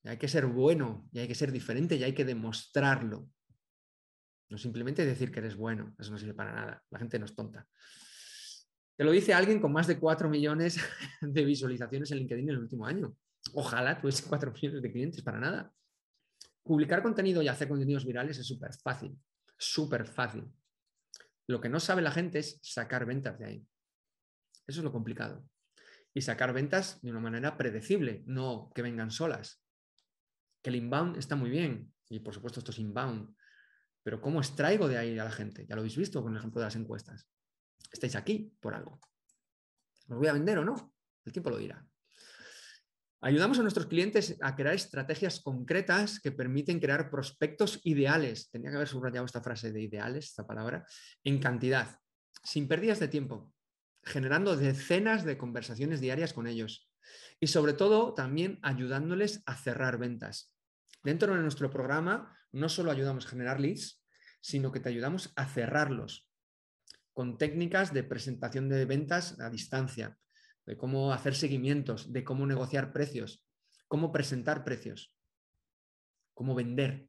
hay que ser bueno, y hay que ser diferente, y hay que demostrarlo. No simplemente decir que eres bueno, eso no sirve para nada. La gente no es tonta. Te lo dice alguien con más de 4 millones de visualizaciones en LinkedIn en el último año. Ojalá tuviese 4 millones de clientes, para nada. Publicar contenido y hacer contenidos virales es súper fácil, súper fácil. Lo que no sabe la gente es sacar ventas de ahí. Eso es lo complicado y sacar ventas de una manera predecible, no que vengan solas. Que el inbound está muy bien y por supuesto esto es inbound, pero ¿cómo extraigo de ahí a la gente? Ya lo habéis visto con el ejemplo de las encuestas. Estáis aquí por algo. ¿Os voy a vender o no? El tiempo lo dirá. Ayudamos a nuestros clientes a crear estrategias concretas que permiten crear prospectos ideales. Tenía que haber subrayado esta frase de ideales, esta palabra, en cantidad, sin pérdidas de tiempo generando decenas de conversaciones diarias con ellos y sobre todo también ayudándoles a cerrar ventas. Dentro de nuestro programa no solo ayudamos a generar leads, sino que te ayudamos a cerrarlos con técnicas de presentación de ventas a distancia, de cómo hacer seguimientos, de cómo negociar precios, cómo presentar precios, cómo vender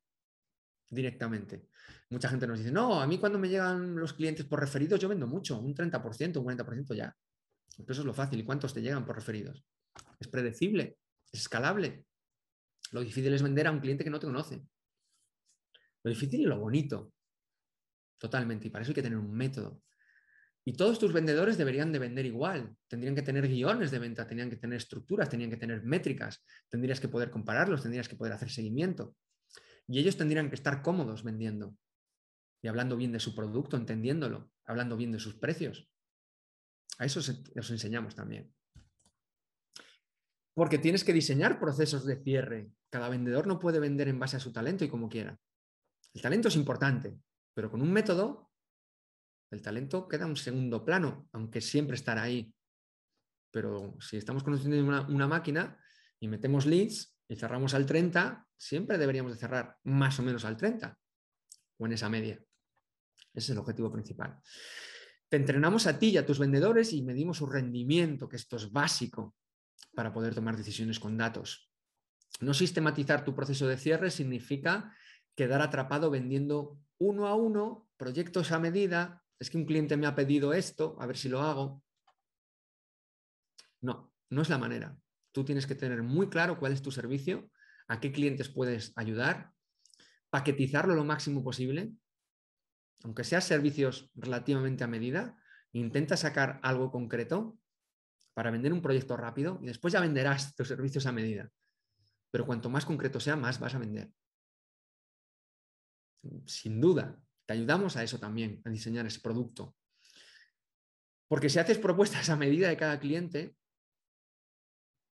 directamente. Mucha gente nos dice, no, a mí cuando me llegan los clientes por referidos yo vendo mucho, un 30%, un 40% ya. eso es lo fácil. ¿Y cuántos te llegan por referidos? Es predecible, es escalable. Lo difícil es vender a un cliente que no te conoce. Lo difícil y lo bonito. Totalmente. Y para eso hay que tener un método. Y todos tus vendedores deberían de vender igual. Tendrían que tener guiones de venta, tendrían que tener estructuras, tendrían que tener métricas, tendrías que poder compararlos, tendrías que poder hacer seguimiento. Y ellos tendrían que estar cómodos vendiendo y hablando bien de su producto, entendiéndolo, hablando bien de sus precios. A eso os enseñamos también. Porque tienes que diseñar procesos de cierre. Cada vendedor no puede vender en base a su talento y como quiera. El talento es importante, pero con un método, el talento queda un segundo plano, aunque siempre estará ahí. Pero si estamos conociendo una, una máquina y metemos leads y cerramos al 30, siempre deberíamos de cerrar más o menos al 30 o en esa media. Ese es el objetivo principal. Te entrenamos a ti y a tus vendedores y medimos su rendimiento, que esto es básico para poder tomar decisiones con datos. No sistematizar tu proceso de cierre significa quedar atrapado vendiendo uno a uno, proyectos a medida. Es que un cliente me ha pedido esto, a ver si lo hago. No, no es la manera. Tú tienes que tener muy claro cuál es tu servicio, a qué clientes puedes ayudar, paquetizarlo lo máximo posible, aunque seas servicios relativamente a medida, intenta sacar algo concreto para vender un proyecto rápido y después ya venderás tus servicios a medida. Pero cuanto más concreto sea, más vas a vender. Sin duda, te ayudamos a eso también, a diseñar ese producto. Porque si haces propuestas a medida de cada cliente,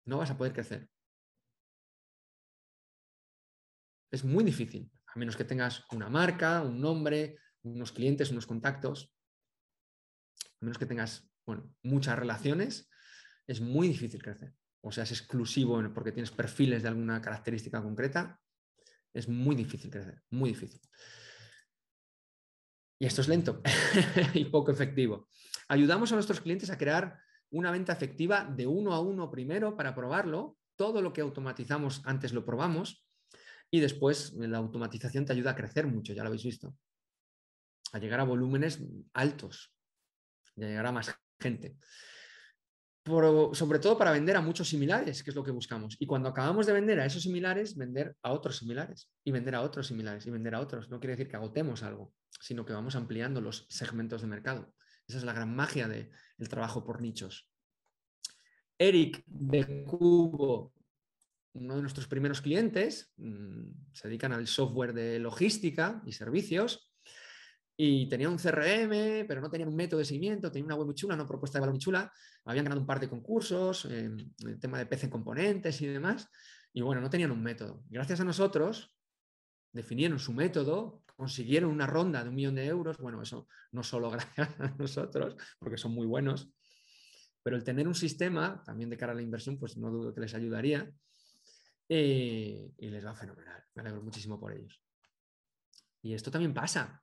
no vas a poder crecer. Es muy difícil, a menos que tengas una marca, un nombre, unos clientes, unos contactos, a menos que tengas bueno, muchas relaciones, es muy difícil crecer. O sea, es exclusivo porque tienes perfiles de alguna característica concreta, es muy difícil crecer, muy difícil. Y esto es lento y poco efectivo. Ayudamos a nuestros clientes a crear una venta efectiva de uno a uno primero para probarlo. Todo lo que automatizamos antes lo probamos y después la automatización te ayuda a crecer mucho, ya lo habéis visto a llegar a volúmenes altos a llegar a más gente. sobre todo para vender a muchos similares, que es lo que buscamos. Y cuando acabamos de vender a esos similares, vender a otros similares y vender a otros similares y vender a otros. No quiere decir que agotemos algo, sino que vamos ampliando los segmentos de mercado. Esa es la gran magia del el trabajo por nichos. Eric de Cubo, uno de nuestros primeros clientes, mm, se dedican al software de logística y servicios y tenían un CRM, pero no tenían un método de seguimiento, tenían una web muy chula, una propuesta de valor muy chula, habían ganado un par de concursos, en em, el tema de PC componentes y demás, y bueno, no tenían un método. Gracias a nosotros, definieron su método, consiguieron una ronda de un millón de euros, bueno, eso no solo gracias a nosotros, porque son muy buenos, pero el tener un sistema, también de cara a la inversión, pues no dudo que les ayudaría, eh, y les va fenomenal, me alegro muchísimo por ellos. Y esto también pasa,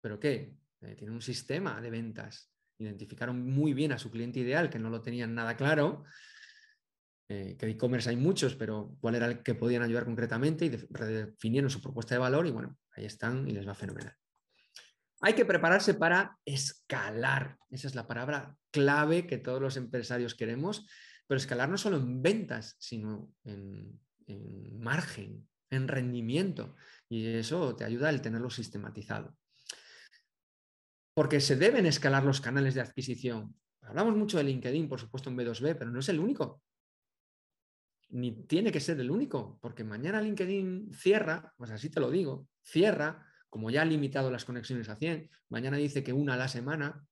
¿Pero qué? Tienen eh, tiene un sistema de ventas. Identificaron muy bien a su cliente ideal, que no lo tenían nada claro. Eh, que de e-commerce hay muchos, pero cuál era el que podían ayudar concretamente y redefinieron su propuesta de valor y bueno, ahí están y les va fenomenal. Hay que prepararse para escalar. Esa es la palabra clave que todos los empresarios queremos, pero escalar no solo en ventas, sino en, en margen, en rendimiento. Y eso te ayuda al tenerlo sistematizado porque se deben escalar los canales de adquisición. Hablamos mucho de LinkedIn, por supuesto, en B2B, pero no es el único. Ni tiene que ser el único, porque mañana LinkedIn cierra, pues así te lo digo, cierra, como ya ha limitado las conexiones a 100, mañana dice que una a la semana,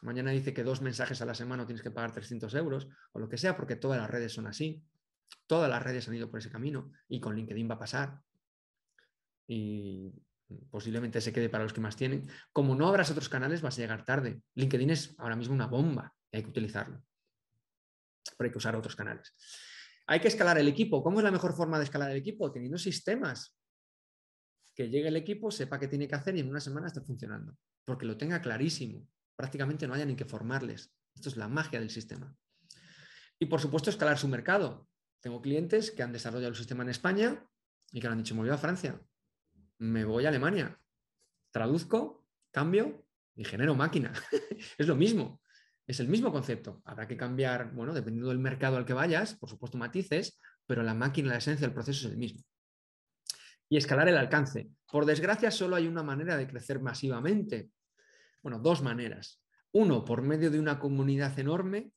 mañana dice que dos mensajes a la semana tienes que pagar 300 euros o lo que sea, porque todas las redes son así. Todas las redes han ido por ese camino y con LinkedIn va a pasar. Y posiblemente se quede para los que más tienen. Como no abras otros canales, vas a llegar tarde. LinkedIn es ahora mismo una bomba hay que utilizarlo. Pero hay que usar otros canales. Hay que escalar el equipo. ¿Cómo es la mejor forma de escalar el equipo? Teniendo sistemas. Que llegue el equipo, sepa qué tiene que hacer y en una semana esté funcionando. Porque lo tenga clarísimo. Prácticamente no haya ni que formarles. Esto es la magia del sistema. Y por supuesto, escalar su mercado. Tengo clientes que han desarrollado el sistema en España y que lo han dicho, me voy a Francia me voy a Alemania, traduzco, cambio y genero máquina. es lo mismo, es el mismo concepto. Habrá que cambiar, bueno, dependiendo del mercado al que vayas, por supuesto matices, pero la máquina, la esencia, el proceso es el mismo. Y escalar el alcance. Por desgracia, solo hay una manera de crecer masivamente. Bueno, dos maneras. Uno, por medio de una comunidad enorme,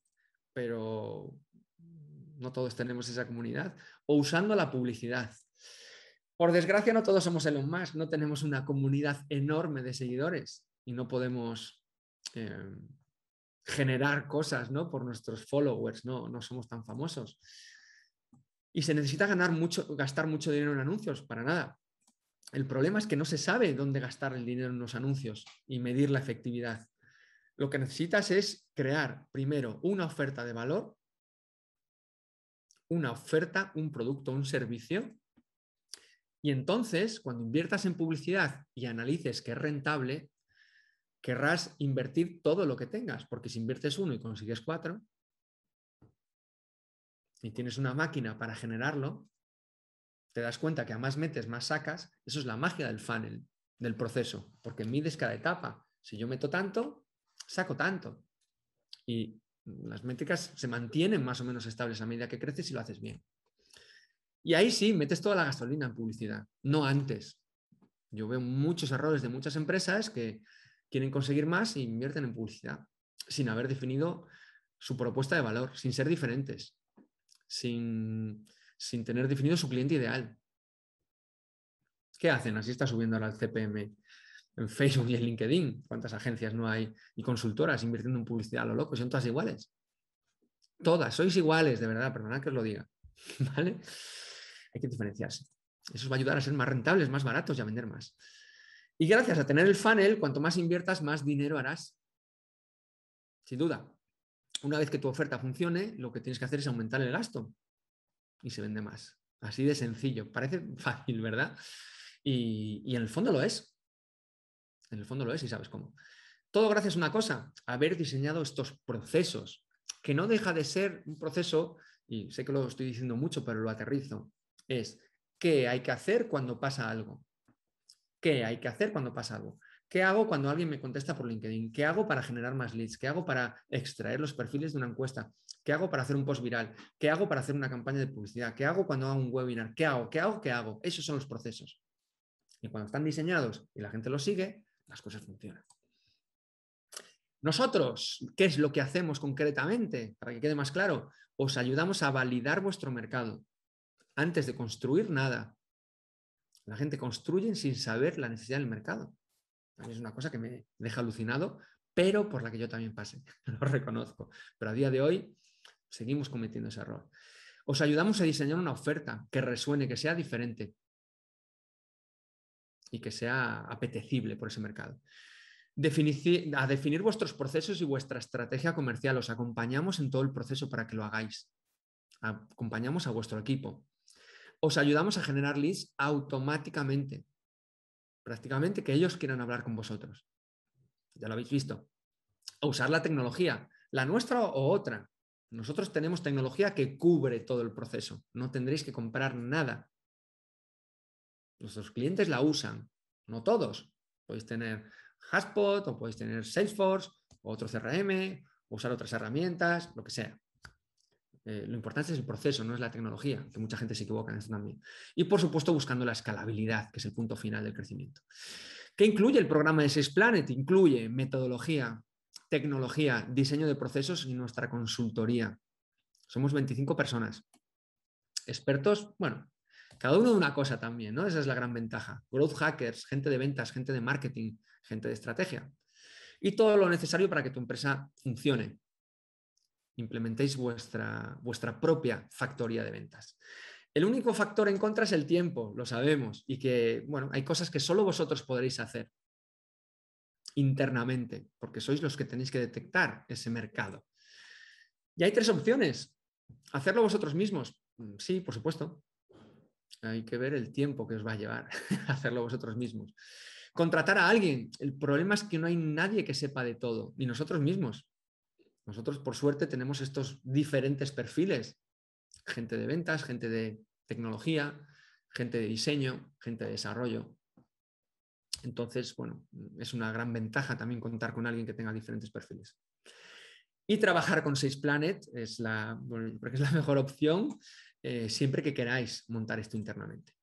pero no todos tenemos esa comunidad, o usando la publicidad. Por desgracia, no todos somos Elon Musk, no tenemos una comunidad enorme de seguidores y no podemos em, generar cosas ¿no? por nuestros followers, ¿no? no somos tan famosos. Y se necesita ganar mucho, gastar mucho dinero en anuncios, para nada. El problema es que no se sabe dónde gastar el dinero en los anuncios y medir la efectividad. Lo que necesitas es crear primero una oferta de valor, una oferta, un producto, un servicio y entonces, cuando inviertas en publicidad y analices que es rentable, querrás invertir todo lo que tengas, porque si inviertes uno y consigues cuatro, y tienes una máquina para generarlo, te das cuenta que a más metes, más sacas. Eso es la magia del funnel, del proceso, porque mides cada etapa. Si yo meto tanto, saco tanto. Y las métricas se mantienen más o menos estables a medida que creces y lo haces bien. Y ahí sí, metes toda la gasolina en publicidad, no antes. Yo veo muchos errores de muchas empresas que quieren conseguir más e invierten en publicidad sin haber definido su propuesta de valor, sin ser diferentes, sin, tener definido su cliente ideal. ¿Qué hacen? Así está subiendo ahora el CPM en Facebook y en LinkedIn. ¿Cuántas agencias no hay y consultoras invirtiendo en publicidad a lo loco? Son todas iguales. Todas, sois iguales, de verdad, perdonad que os lo diga. ¿Vale? Hay que diferenciarse. Eso os va a ayudar a ser más rentables, más baratos y a vender más. Y gracias a tener el funnel, cuanto más inviertas, más dinero harás. Sin duda. Una vez que tu oferta funcione, lo que tienes que hacer es aumentar el gasto y se vende más. Así de sencillo. Parece fácil, ¿verdad? Y, y en el fondo lo es. En el fondo lo es y sabes cómo. Todo gracias a una cosa, haber diseñado estos procesos, que no deja de ser un proceso, y sé que lo estoy diciendo mucho, pero lo aterrizo, es qué hay que hacer cuando pasa algo. ¿Qué hay que hacer cuando pasa algo? ¿Qué hago cuando alguien me contesta por LinkedIn? ¿Qué hago para generar más leads? ¿Qué hago para extraer los perfiles de una encuesta? ¿Qué hago para hacer un post viral? ¿Qué hago para hacer una campaña de publicidad? ¿Qué hago cuando hago un webinar? ¿Qué hago? ¿Qué hago? ¿Qué hago? Esos son los procesos. Y cuando están diseñados y la gente los sigue, las cosas funcionan. Nosotros, ¿qué es lo que hacemos concretamente? Para que quede más claro, os ayudamos a validar vuestro mercado antes de construir nada. La gente construye sin saber la necesidad del mercado. es una cosa que me deja alucinado, pero por la que yo también pasé, lo reconozco. Pero a día de hoy seguimos cometiendo ese error. Os ayudamos a diseñar una oferta que resuene, que sea diferente y que sea apetecible por ese mercado. a definir vuestros procesos y vuestra estrategia comercial. Os acompañamos en todo el proceso para que lo hagáis. Acompañamos a vuestro equipo os ayudamos a generar leads automáticamente, prácticamente que ellos quieran hablar con vosotros. Ya lo habéis visto. O usar la tecnología, la nuestra o otra. Nosotros tenemos tecnología que cubre todo el proceso. No tendréis que comprar nada. Nuestros clientes la usan, no todos. Podéis tener Haspot o podéis tener Salesforce o otro CRM, usar otras herramientas, lo que sea. Eh, lo importante es el proceso, no es la tecnología, que mucha gente se equivoca en esto también. Y por supuesto, buscando la escalabilidad, que es el punto final del crecimiento. ¿Qué incluye el programa de Six Planet? Incluye metodología, tecnología, diseño de procesos y nuestra consultoría. Somos 25 personas. Expertos, bueno, cada uno de una cosa también, ¿no? Esa es la gran ventaja. Growth hackers, gente de ventas, gente de marketing, gente de estrategia. Y todo lo necesario para que tu empresa funcione, implementéis vuestra, vuestra propia factoría de ventas. El único factor en contra es el tiempo, lo sabemos, y que, bueno, hay cosas que solo vosotros podréis hacer internamente, porque sois los que tenéis que detectar ese mercado. Y hay tres opciones. Hacerlo vosotros mismos, mm, sí, por supuesto. Hay que ver el tiempo que os va a llevar hacerlo vosotros mismos. Contratar a alguien. El problema es que no hay nadie que sepa de todo, ni nosotros mismos. Nosotros, por suerte, tenemos estos diferentes perfiles. Gente de ventas, gente de tecnología, gente de diseño, gente de desarrollo. Entonces, bueno, es una gran ventaja también contar con alguien que tenga diferentes perfiles. Y trabajar con 6Planet es la, porque es la mejor opción eh, siempre que queráis montar esto internamente.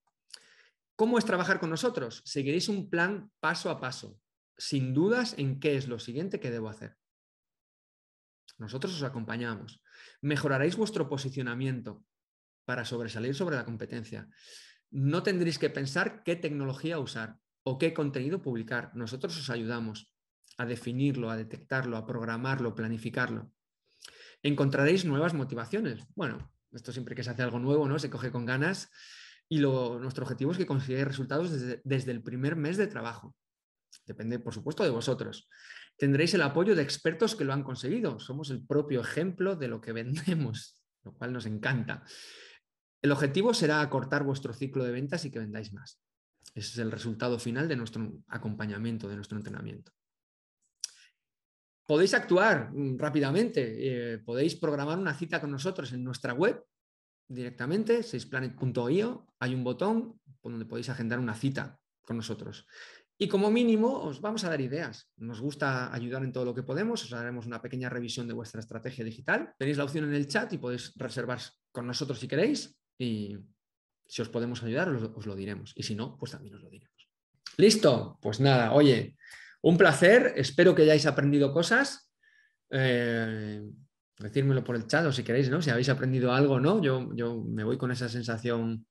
¿Cómo es trabajar con nosotros? Seguiréis un plan paso a paso, sin dudas en qué es lo siguiente que debo hacer. Nosotros os acompañamos. Mejoraréis vuestro posicionamiento para sobresalir sobre la competencia. No tendréis que pensar qué tecnología usar o qué contenido publicar. Nosotros os ayudamos a definirlo, a detectarlo, a programarlo, a planificarlo. Encontraréis nuevas motivaciones. Bueno, esto siempre que se hace algo nuevo, ¿no? Se coge con ganas y nuestro objetivo es que consigáis resultados desde, desde el primer mes de trabajo. Depende, por supuesto, de vosotros tendréis el apoyo de expertos que lo han conseguido. Somos el propio ejemplo de lo que vendemos, lo cual nos encanta. El objetivo será acortar vuestro ciclo de ventas y que vendáis más. Ese es el resultado final de nuestro acompañamiento, de nuestro entrenamiento. Podéis actuar mm, rápidamente, eh, podéis programar una cita con nosotros en nuestra web directamente, 6planet.io, hay un botón donde podéis agendar una cita con nosotros. Y como mínimo, os vamos a dar ideas. Nos gusta ayudar en todo lo que podemos. Os haremos una pequeña revisión de vuestra estrategia digital. Tenéis la opción en el chat y podéis reservar con nosotros si queréis. Y si os podemos ayudar, os, lo diremos. Y si no, pues también os lo diremos. Listo. Pues nada, oye, un placer. Espero que hayáis aprendido cosas. Eh, decírmelo por el chat o si queréis, ¿no? Si habéis aprendido algo, ¿no? Yo, yo me voy con esa sensación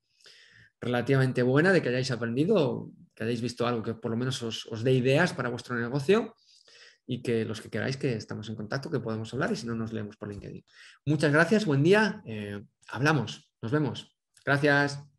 relativamente buena de que hayáis aprendido que hayáis visto algo que por lo menos os, dé ideas para vuestro negocio y que los que queráis que estamos en contacto, que podemos hablar y si no nos leemos por LinkedIn. Muchas gracias, buen día, eh, hablamos, nos vemos. Gracias.